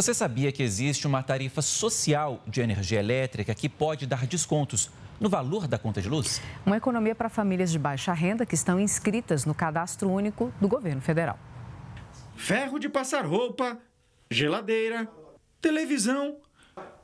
Você sabia que existe uma tarifa social de energia elétrica que pode dar descontos no valor da conta de luz? Uma economia para famílias de baixa renda que estão inscritas no cadastro único do governo federal. Ferro de passar roupa, geladeira, televisão,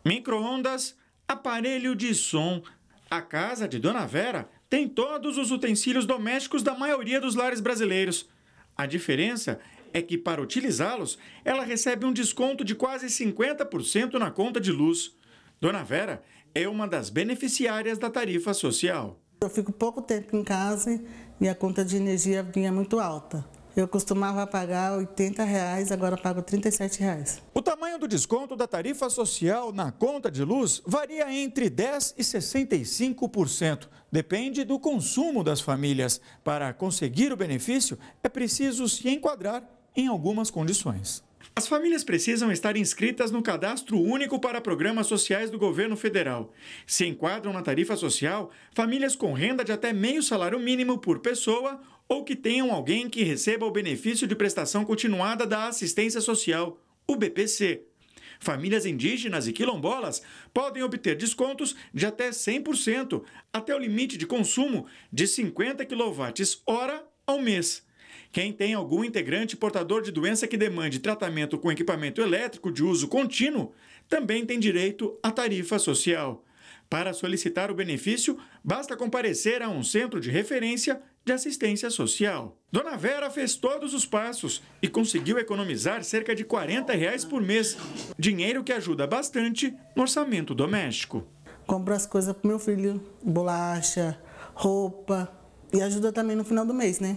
micro-ondas, aparelho de som. A casa de Dona Vera tem todos os utensílios domésticos da maioria dos lares brasileiros. A diferença é que, para utilizá-los, ela recebe um desconto de quase 50% na conta de luz. Dona Vera é uma das beneficiárias da tarifa social. Eu fico pouco tempo em casa e a conta de energia vinha muito alta. Eu costumava pagar R$ 80, reais, agora pago R$ 37. Reais. O tamanho do desconto da tarifa social na conta de luz varia entre 10% e 65%. Depende do consumo das famílias. Para conseguir o benefício, é preciso se enquadrar em algumas condições. As famílias precisam estar inscritas no cadastro único para programas sociais do governo federal. Se enquadram na tarifa social famílias com renda de até meio salário mínimo por pessoa ou que tenham alguém que receba o benefício de prestação continuada da assistência social, o BPC. Famílias indígenas e quilombolas podem obter descontos de até 100%, até o limite de consumo de 50 kWh ao mês. Quem tem algum integrante portador de doença que demande tratamento com equipamento elétrico de uso contínuo também tem direito à tarifa social. Para solicitar o benefício, basta comparecer a um centro de referência de assistência social. Dona Vera fez todos os passos e conseguiu economizar cerca de 40 reais por mês, dinheiro que ajuda bastante no orçamento doméstico. Compro as coisas para meu filho, bolacha, roupa e ajuda também no final do mês, né?